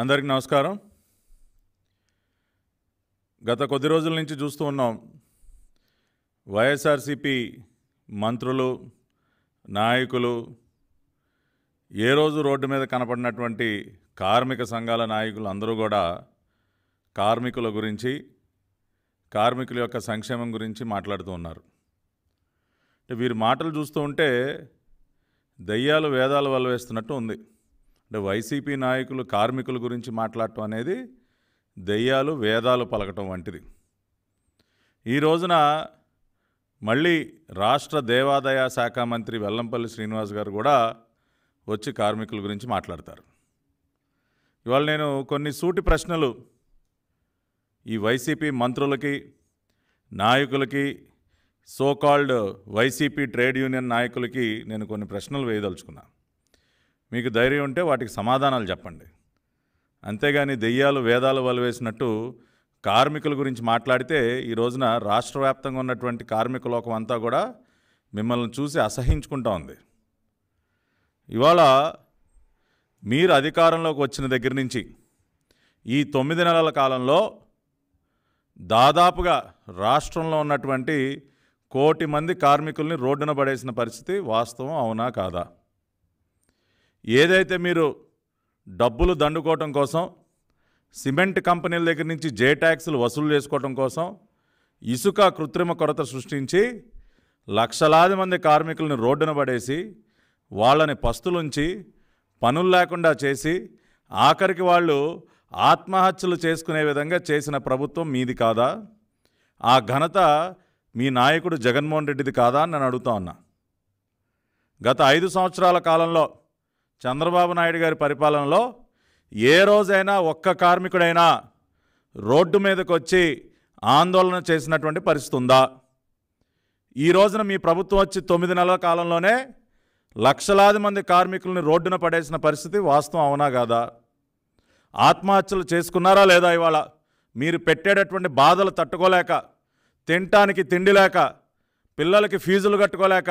అందరికీ నమస్కారం గత కొద్ది రోజుల నుంచి చూస్తూ ఉన్నాం వైఎస్ఆర్సిపి మంత్రులు నాయకులు ఏ రోజు రోడ్డు మీద కనపడినటువంటి కార్మిక సంఘాల నాయకులు అందరూ కూడా కార్మికుల గురించి కార్మికుల యొక్క సంక్షేమం గురించి మాట్లాడుతూ ఉన్నారు వీరి మాటలు చూస్తూ ఉంటే దయ్యాలు వేదాలు వల్ల వేస్తున్నట్టు ఉంది అంటే వైసీపీ నాయకులు కార్మికుల గురించి మాట్లాడటం అనేది దెయ్యాలు వేదాలు పలకటం వంటిది ఈ రోజున మళ్ళీ రాష్ట్ర దేవాదాయ శాఖ మంత్రి వెల్లంపల్లి శ్రీనివాస్ గారు కూడా వచ్చి కార్మికుల గురించి మాట్లాడతారు ఇవాళ నేను కొన్ని సూటి ప్రశ్నలు ఈ వైసీపీ మంత్రులకి నాయకులకి సోకాల్డ్ వైసీపీ ట్రేడ్ యూనియన్ నాయకులకి నేను కొన్ని ప్రశ్నలు వేయదలుచుకున్నాను మీకు ధైర్యం ఉంటే వాటికి సమాధానాలు చెప్పండి అంతేగాని దెయ్యాలు వేదాలు వలవేసినట్టు కార్మికుల గురించి మాట్లాడితే ఈ రోజున రాష్ట్ర వ్యాప్తంగా ఉన్నటువంటి కార్మిక లోకం అంతా కూడా మిమ్మల్ని చూసి అసహించుకుంటా ఉంది ఇవాళ మీరు అధికారంలోకి వచ్చిన దగ్గర నుంచి ఈ తొమ్మిది నెలల కాలంలో దాదాపుగా రాష్ట్రంలో ఉన్నటువంటి కోటి మంది కార్మికుల్ని రోడ్డున పడేసిన పరిస్థితి వాస్తవం అవునా కాదా ఏదైతే మీరు డబ్బులు దండుకోవటం కోసం సిమెంట్ కంపెనీల దగ్గర నుంచి జే ట్యాక్సులు వసూలు చేసుకోవటం కోసం ఇసుక కృత్రిమ కొరత సృష్టించి లక్షలాది మంది కార్మికులను రోడ్డున పడేసి వాళ్ళని పస్తులుంచి పనులు లేకుండా చేసి ఆఖరికి వాళ్ళు ఆత్మహత్యలు చేసుకునే విధంగా చేసిన ప్రభుత్వం మీది కాదా ఆ ఘనత మీ నాయకుడు జగన్మోహన్ రెడ్డిది కాదా అని నేను అడుగుతా ఉన్నా గత ఐదు సంవత్సరాల కాలంలో చంద్రబాబు నాయుడు గారి పరిపాలనలో ఏ రోజైనా ఒక్క కార్మికుడైనా రోడ్డు మీదకు వచ్చి ఆందోళన చేసినటువంటి పరిస్థితి ఉందా ఈ రోజున మీ ప్రభుత్వం వచ్చి తొమ్మిది నెలల కాలంలోనే లక్షలాది మంది కార్మికుల్ని రోడ్డున పడేసిన పరిస్థితి వాస్తవం అవునా కాదా ఆత్మహత్యలు చేసుకున్నారా లేదా ఇవాళ మీరు పెట్టేటటువంటి బాధలు తట్టుకోలేక తినటానికి తిండి లేక పిల్లలకి ఫీజులు కట్టుకోలేక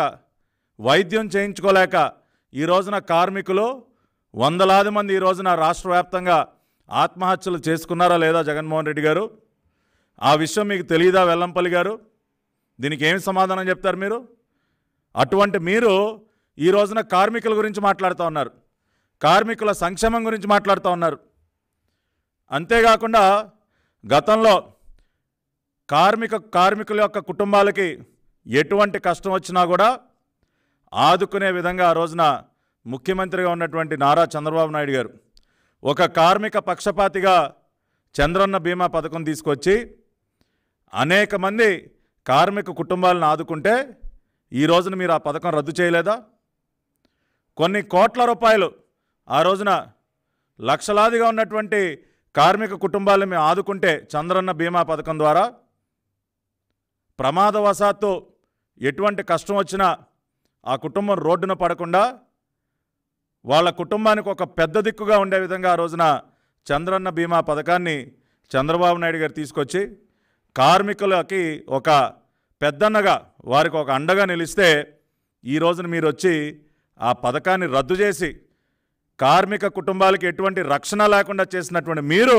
వైద్యం చేయించుకోలేక ఈ రోజున కార్మికులు వందలాది మంది ఈ రోజున రాష్ట్ర వ్యాప్తంగా ఆత్మహత్యలు చేసుకున్నారా లేదా జగన్మోహన్ రెడ్డి గారు ఆ విషయం మీకు తెలియదా వెల్లంపల్లి గారు దీనికి ఏమి సమాధానం చెప్తారు మీరు అటువంటి మీరు ఈ రోజున కార్మికుల గురించి మాట్లాడుతూ ఉన్నారు కార్మికుల సంక్షేమం గురించి మాట్లాడుతూ ఉన్నారు అంతేకాకుండా గతంలో కార్మిక కార్మికుల యొక్క కుటుంబాలకి ఎటువంటి కష్టం వచ్చినా కూడా ఆదుకునే విధంగా ఆ రోజున ముఖ్యమంత్రిగా ఉన్నటువంటి నారా చంద్రబాబు నాయుడు గారు ఒక కార్మిక పక్షపాతిగా చంద్రన్న బీమా పథకం తీసుకొచ్చి అనేక మంది కార్మిక కుటుంబాలను ఆదుకుంటే ఈ రోజున మీరు ఆ పథకం రద్దు చేయలేదా కొన్ని కోట్ల రూపాయలు ఆ రోజున లక్షలాదిగా ఉన్నటువంటి కార్మిక కుటుంబాలను మేము ఆదుకుంటే చంద్రన్న బీమా పథకం ద్వారా ప్రమాదవశాత్తు ఎటువంటి కష్టం వచ్చినా ఆ కుటుంబం రోడ్డున పడకుండా వాళ్ళ కుటుంబానికి ఒక పెద్ద దిక్కుగా ఉండే విధంగా ఆ రోజున చంద్రన్న బీమా పథకాన్ని చంద్రబాబు నాయుడు గారు తీసుకొచ్చి కార్మికులకి ఒక పెద్దన్నగా వారికి ఒక అండగా నిలిస్తే ఈ రోజున మీరు వచ్చి ఆ పథకాన్ని రద్దు చేసి కార్మిక కుటుంబాలకి ఎటువంటి రక్షణ లేకుండా చేసినటువంటి మీరు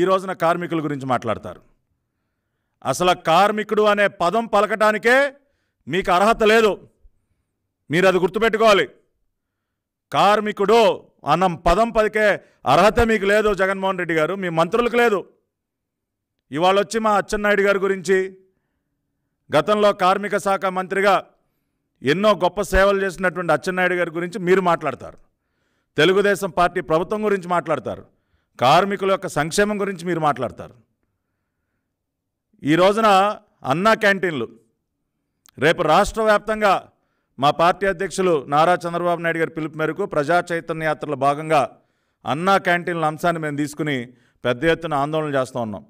ఈ రోజున కార్మికుల గురించి మాట్లాడతారు అసలు కార్మికుడు అనే పదం పలకటానికే మీకు అర్హత లేదు మీరు అది గుర్తుపెట్టుకోవాలి కార్మికుడు అన్నం పదం పదికే అర్హత మీకు లేదు జగన్మోహన్ రెడ్డి గారు మీ మంత్రులకు లేదు ఇవాళ వచ్చి మా అచ్చెన్నాయుడు గారి గురించి గతంలో కార్మిక శాఖ మంత్రిగా ఎన్నో గొప్ప సేవలు చేసినటువంటి అచ్చెన్నాయుడు గారి గురించి మీరు మాట్లాడతారు తెలుగుదేశం పార్టీ ప్రభుత్వం గురించి మాట్లాడతారు కార్మికుల యొక్క సంక్షేమం గురించి మీరు మాట్లాడతారు ఈ రోజున అన్నా క్యాంటీన్లు రేపు రాష్ట్ర వ్యాప్తంగా మా పార్టీ అధ్యక్షులు నారా చంద్రబాబు నాయుడు గారి పిలుపు మేరకు ప్రజా చైతన్య యాత్రలో భాగంగా అన్నా క్యాంటీన్ల అంశాన్ని మేము తీసుకుని పెద్ద ఎత్తున ఆందోళన చేస్తూ ఉన్నాం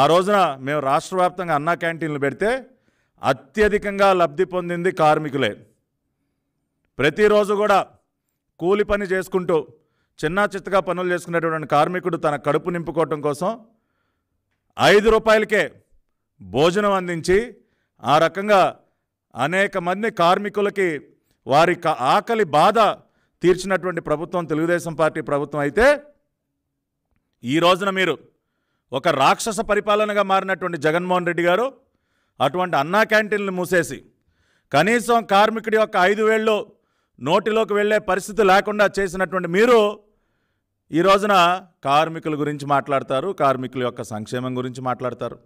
ఆ రోజున మేము రాష్ట్ర వ్యాప్తంగా అన్నా క్యాంటీన్లు పెడితే అత్యధికంగా లబ్ధి పొందింది కార్మికులే ప్రతిరోజు కూడా కూలి పని చేసుకుంటూ చిన్న చిత్తగా పనులు చేసుకునేటువంటి కార్మికుడు తన కడుపు నింపుకోవటం కోసం ఐదు రూపాయలకే భోజనం అందించి ఆ రకంగా అనేక మంది కార్మికులకి వారి ఆకలి బాధ తీర్చినటువంటి ప్రభుత్వం తెలుగుదేశం పార్టీ ప్రభుత్వం అయితే ఈ రోజున మీరు ఒక రాక్షస పరిపాలనగా మారినటువంటి జగన్మోహన్ రెడ్డి గారు అటువంటి అన్నా క్యాంటీన్లు మూసేసి కనీసం కార్మికుడి యొక్క ఐదు వేళ్ళు నోటిలోకి వెళ్ళే పరిస్థితి లేకుండా చేసినటువంటి మీరు ఈ రోజున కార్మికుల గురించి మాట్లాడతారు కార్మికుల యొక్క సంక్షేమం గురించి మాట్లాడతారు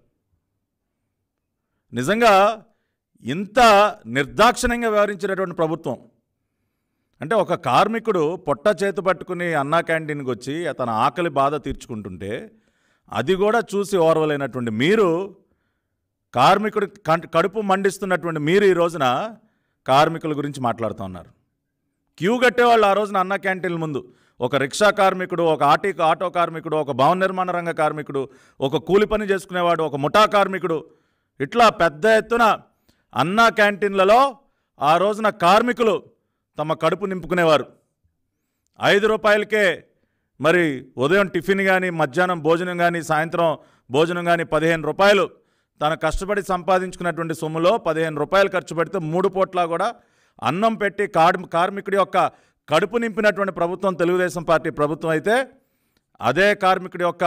నిజంగా ఇంత నిర్దాక్షిణ్యంగా వ్యవహరించినటువంటి ప్రభుత్వం అంటే ఒక కార్మికుడు పొట్ట చేతి పట్టుకుని అన్నా క్యాంటీన్కి వచ్చి తన ఆకలి బాధ తీర్చుకుంటుంటే అది కూడా చూసి ఓర్వలేనటువంటి మీరు కార్మికుడు కడుపు మండిస్తున్నటువంటి మీరు ఈ రోజున కార్మికుల గురించి మాట్లాడుతూ ఉన్నారు క్యూ కట్టేవాళ్ళు ఆ రోజున అన్నా క్యాంటీన్ల ముందు ఒక రిక్షా కార్మికుడు ఒక ఆటీ ఆటో కార్మికుడు ఒక భవన నిర్మాణ రంగ కార్మికుడు ఒక కూలి పని చేసుకునేవాడు ఒక ముఠా కార్మికుడు ఇట్లా పెద్ద ఎత్తున అన్నా క్యాంటీన్లలో ఆ రోజున కార్మికులు తమ కడుపు నింపుకునేవారు ఐదు రూపాయలకే మరి ఉదయం టిఫిన్ కానీ మధ్యాహ్నం భోజనం కానీ సాయంత్రం భోజనం కానీ పదిహేను రూపాయలు తను కష్టపడి సంపాదించుకున్నటువంటి సొమ్ములో పదిహేను రూపాయలు ఖర్చు పెడితే మూడు పూట్ల కూడా అన్నం పెట్టి కార్మికుడి యొక్క కడుపు నింపినటువంటి ప్రభుత్వం తెలుగుదేశం పార్టీ ప్రభుత్వం అయితే అదే కార్మికుడి యొక్క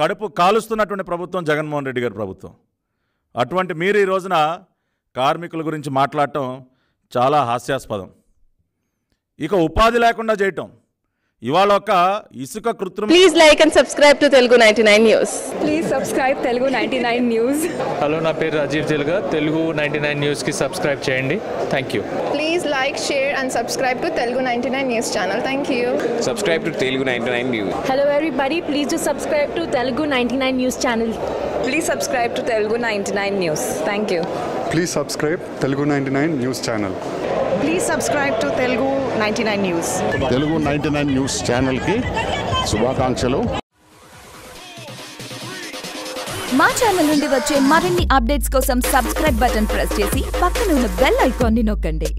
కడుపు కాలుస్తున్నటువంటి ప్రభుత్వం జగన్మోహన్ రెడ్డి గారి ప్రభుత్వం అటువంటి మీరు ఈ రోజున కార్మికుల గురించి మాట్లాడటం చాలా హాస్యాస్పదం ఇక ఉపాధి లేకుండా చేయటం ఇవాళ ఒక ఇసుక కృత్రిమ please like and subscribe to Telugu ninety nine news please subscribe Telugu ninety nine news hello నా పేరు రాజీవ్ తెలుగా తెలుగు నైన్టీ నైన్ న్యూస్కి సబ్స్క్రైబ్ చేయండి thank you please like share and subscribe to Telugu ninety nine news channel thank you subscribe to Telugu ninety nine news hello everybody please to subscribe to Telugu ninety nine news channel please subscribe to Telugu ninety nine news thank you please subscribe Telugu ninety nine news channel please subscribe to Telugu ninety nine news Telugu ninety nine news ఛానల్కి శుభాకాంక్షలు మా channel నుండి వచ్చే మరిన్ని updates కోసం subscribe button press చేసి పక్కన ఉన్న బెల్ ఐకాన్ని నొక్కండి